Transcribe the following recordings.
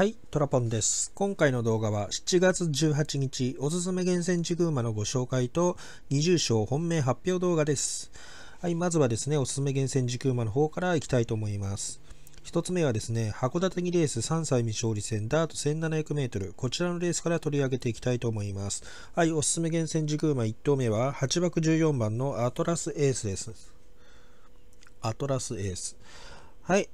はい、トラポンです。今回の動画は7月18日おすすめ厳選地グ馬のご紹介と20賞本命発表動画です。はい、まずはですね、おすすめ厳選地空馬の方からいきたいと思います。1つ目はですね、函館にレース3歳未勝利戦ダート 1700m、こちらのレースから取り上げていきたいと思います。はい、おすすめ厳選地空馬1頭目は8枠14番のアトラスエースです。アトラスエース。はい、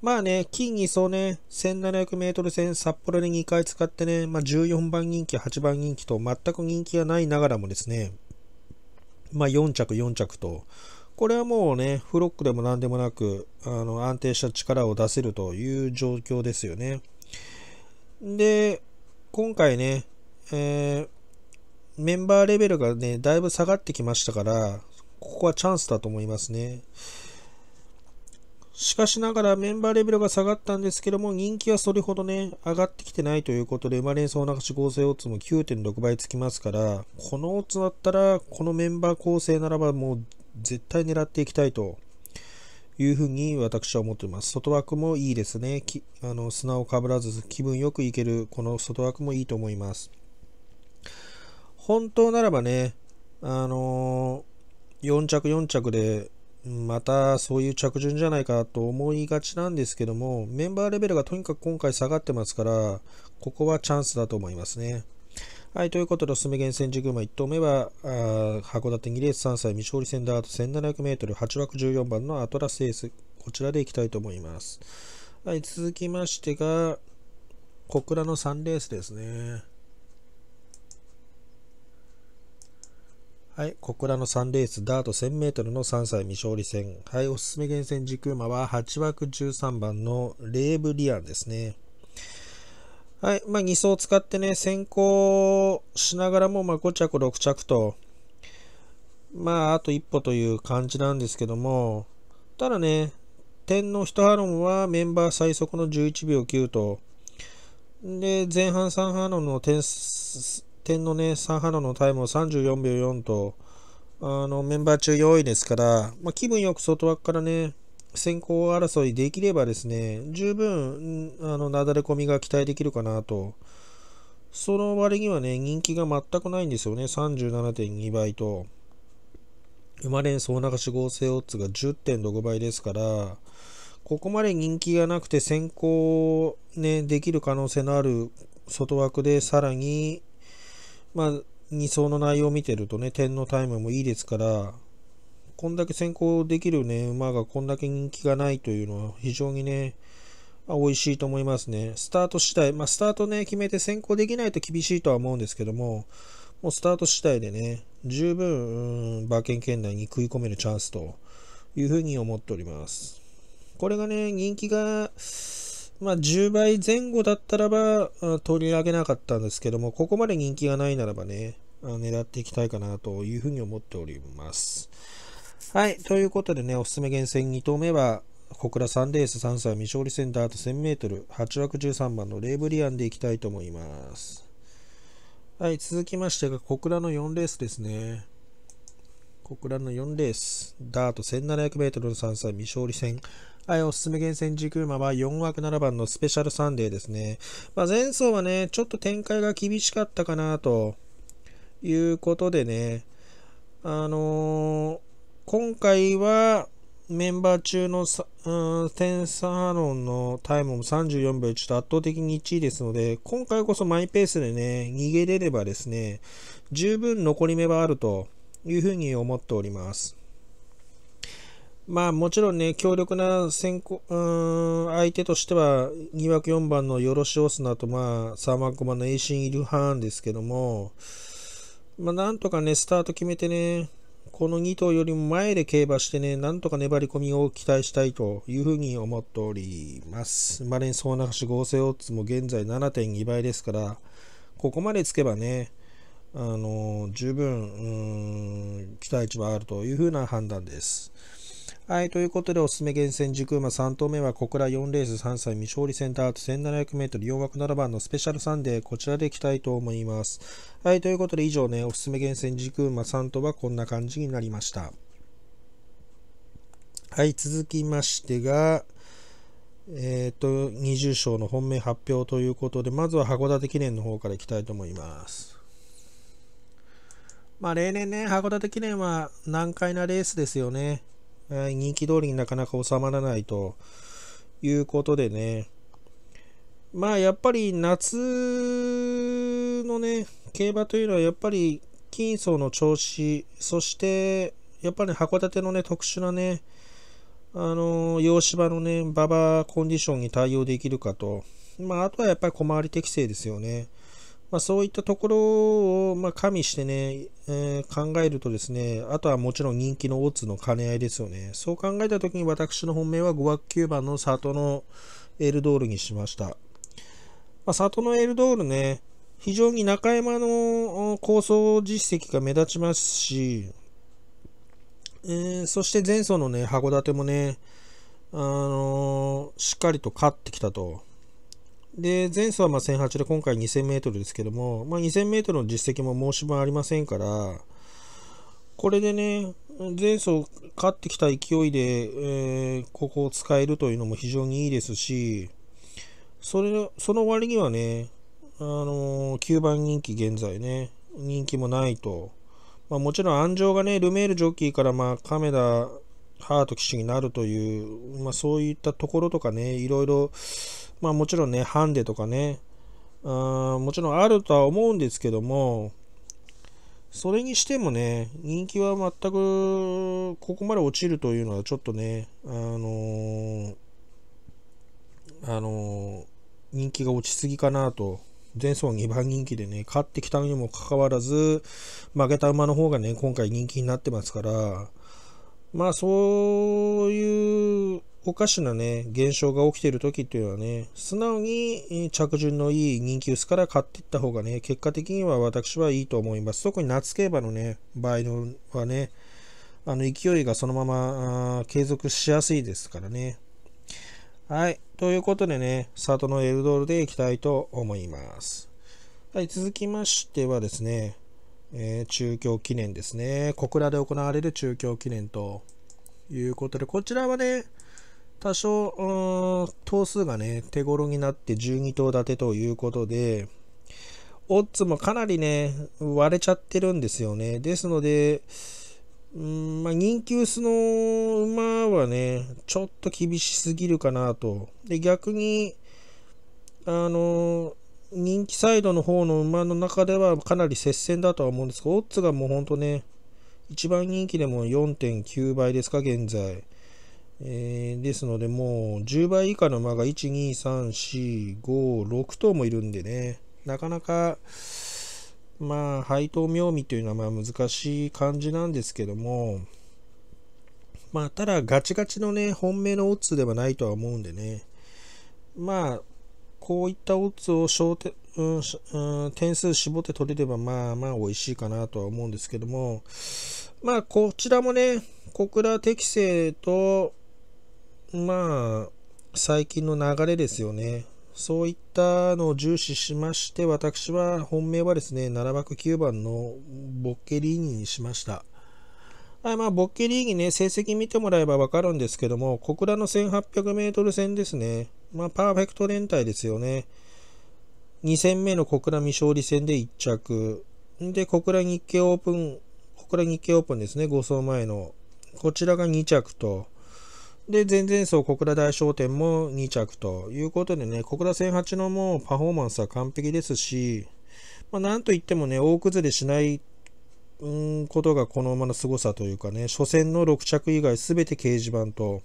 まあね、金2走ね、1700メートル戦、札幌で2回使ってね、まあ、14番人気、8番人気と全く人気がないながらもですね、まあ、4着、4着と、これはもうね、フロックでも何でもなく、あの安定した力を出せるという状況ですよね。で、今回ね、えー、メンバーレベルがね、だいぶ下がってきましたから、ここはチャンスだと思いますね。しかしながらメンバーレベルが下がったんですけども、人気はそれほどね、上がってきてないということで、生まれそうな指向性オッズも9.6倍つきますから、このオーツだったら、このメンバー構成ならばもう絶対狙っていきたいというふうに私は思っています。外枠もいいですね。きあの砂をかぶらず気分よくいける、この外枠もいいと思います。本当ならばね、あのー、4着4着でまたそういう着順じゃないかと思いがちなんですけども、メンバーレベルがとにかく今回下がってますから、ここはチャンスだと思いますね。はい、ということで、おすすめ厳選軸馬1投目は、あ函館2レース3歳未勝利戦ダート 1700m、8枠14番のアトラスエース。こちらでいきたいと思います。はい、続きましてが、小倉の3レースですね。はい、小倉の3レース、ダート 1000m の3歳未勝利戦。はい、おすすめ厳選軸馬は8枠13番のレーブリアンですね。はい、まあ、2走使ってね、先行しながらも、ま5着、6着と、まあ、あと一歩という感じなんですけども、ただね、天皇一ハロンはメンバー最速の11秒9と、で、前半3ハロンの点数、点のね、ンハナのタイムを34秒4と、あの、メンバー中4位ですから、まあ、気分よく外枠からね、先行争いできればですね、十分、あの、なだれ込みが期待できるかなと。その割にはね、人気が全くないんですよね。37.2倍と。生まれん総流し合成オッズが10.6倍ですから、ここまで人気がなくて先行、ね、できる可能性のある外枠でさらにまあ、2層の内容を見てるとね、点のタイムもいいですから、こんだけ先行できるね、馬がこんだけ人気がないというのは非常にね、まあ、美味しいと思いますね。スタート次第、まあ、スタートね、決めて先行できないと厳しいとは思うんですけども、もうスタート次第でね、十分、馬券圏内に食い込めるチャンスというふうに思っております。これがね、人気が、まあ、10倍前後だったらば取り上げなかったんですけども、ここまで人気がないならばね、狙っていきたいかなというふうに思っております。はい、ということでね、おすすめ厳選2投目は、小倉サンレース3歳未勝利戦ダート1 0 0 0メートル、8枠13番のレイブリアンでいきたいと思います。はい、続きましてが小倉の4レースですね。小倉の4レース、ダート 1700m の3歳未勝利戦、はい、おすすめ厳選時車は4枠7番のスペシャルサンデーですね。まあ、前走はね、ちょっと展開が厳しかったかなということでね、あのー、今回はメンバー中のうんンサーロンのタイムも34秒、ちょっと圧倒的に1位ですので、今回こそマイペースでね、逃げれればですね、十分残り目はあるというふうに思っております。まあもちろんね、強力な先行、うん、相手としては、2枠4番のよろしオスナと、まあ、3枠5番のエイシン・イルハーンですけども、まあなんとかね、スタート決めてね、この2頭よりも前で競馬してね、なんとか粘り込みを期待したいというふうに思っております。マレン・ソーナハシ合成オッズも現在7.2倍ですから、ここまでつけばね、あの十分期待値はあるというふうな判断です。はい、ということで、おすすめ厳選軸馬3頭目は、小倉4レース3歳未勝利センタート1700メートル洋楽7番のスペシャルサンデー、こちらでいきたいと思います。はい、ということで、以上ね、おすすめ厳選軸馬3頭はこんな感じになりました。はい、続きましてが、えっ、と、20章の本命発表ということで、まずは函館記念の方からいきたいと思います。まあ、例年ね、函館記念は難解なレースですよね。人気通りになかなか収まらないということでね、まあやっぱり夏のね、競馬というのはやっぱり金層の調子、そしてやっぱり、函館のね、特殊なね、あの、洋芝のね、馬場コンディションに対応できるかと、まああとはやっぱり小回り適正ですよね。まあ、そういったところを、まあ、加味してね、えー、考えるとですね、あとはもちろん人気のオッズの兼ね合いですよね。そう考えたときに私の本命は5枠9番の里のエルドールにしました。まあ、里のエルドールね、非常に中山の構想実績が目立ちますし、えー、そして前走のね、函館もね、あのー、しっかりと勝ってきたと。で、前走はま1008で今回2000メートルですけども、まあ、2000 m の実績も申し分ありませんから、これでね、前走勝ってきた勢いで、えー、ここを使えるというのも非常にいいですし、それ、その割にはね、あのー、9番人気現在ね、人気もないと。まあ、もちろん安城がね、ルメールジョッキーから、まあ、亀田、ハート騎手になるという、まあ、そういったところとかね、いろいろ、まあもちろんね、ハンデとかね、もちろんあるとは思うんですけども、それにしてもね、人気は全くここまで落ちるというのはちょっとね、あのー、あのー、人気が落ちすぎかなと。前走2番人気でね、勝ってきたにもかかわらず、負けた馬の方がね、今回人気になってますから、まあそういうおかしなね、現象が起きている時っていうのはね、素直に着順のいい人気薄から買っていった方がね、結果的には私はいいと思います。特に夏競馬のね、場合のはね、あの勢いがそのまま継続しやすいですからね。はい。ということでね、里のエルドールでいきたいと思います。はい、続きましてはですね、えー、中京記念ですね。小倉で行われる中京記念ということで、こちらはね、多少、頭数がね、手頃になって12頭立てということで、オッズもかなりね、割れちゃってるんですよね。ですので、うんまあ、人気薄の馬はね、ちょっと厳しすぎるかなと。で、逆に、あの、人気サイドの方の馬の中ではかなり接戦だとは思うんですが、オッズがもうほんとね、一番人気でも4.9倍ですか、現在。えー、ですのでもう10倍以下の馬が12345 6頭もいるんでねなかなかまあ配当妙味というのはまあ難しい感じなんですけどもまあただガチガチのね本命のオッズではないとは思うんでねまあこういったオッズを小手、うん、点数絞って取れればまあまあ美味しいかなとは思うんですけどもまあこちらもね小倉適正とまあ最近の流れですよねそういったのを重視しまして私は本命はですね7枠9番のボッケリーニにしましたはいまあ、ボッケリーニね、成績見てもらえば分かるんですけども、小倉の1 8 0 0メートル戦ですね、まあ、パーフェクト連帯ですよね。2戦目の小倉未勝利戦で1着。で、小倉日経オープン、小倉日経オープンですね、5走前の。こちらが2着と。で、前々走小倉大商店も2着ということでね、小倉戦8のもうパフォーマンスは完璧ですし、まあ、なんといってもね、大崩れしないうんことがこの馬の凄さというかね、初戦の6着以外全て掲示板と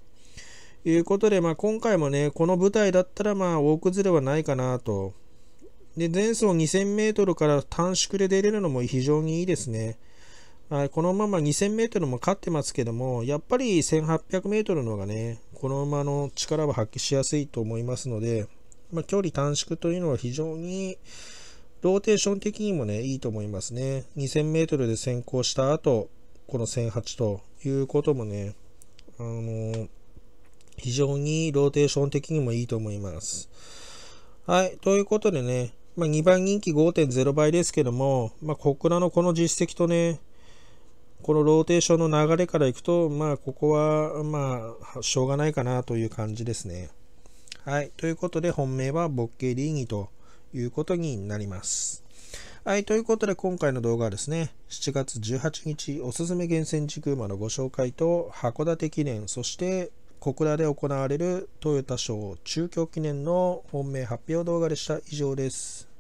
いうことで、まあ、今回もね、この舞台だったらまあ大崩れはないかなと。で、前走2000メートルから短縮で出れるのも非常にいいですね。はい、このまま 2000m も勝ってますけども、やっぱり 1800m の方がね、この馬の力は発揮しやすいと思いますので、まあ、距離短縮というのは非常にローテーション的にもね、いいと思いますね。2000m で先行した後、この1008ということもね、あの非常にローテーション的にもいいと思います。はい、ということでね、まあ、2番人気5.0倍ですけども、まあ、小倉のこの実績とね、このローテーションの流れからいくと、まあ、ここは、まあ、しょうがないかなという感じですね。はい。ということで、本命はボッケリーニということになります。はい。ということで、今回の動画はですね、7月18日、おすすめ厳選区馬のご紹介と、函館記念、そして、小倉で行われるトヨタ賞中京記念の本命発表動画でした。以上です。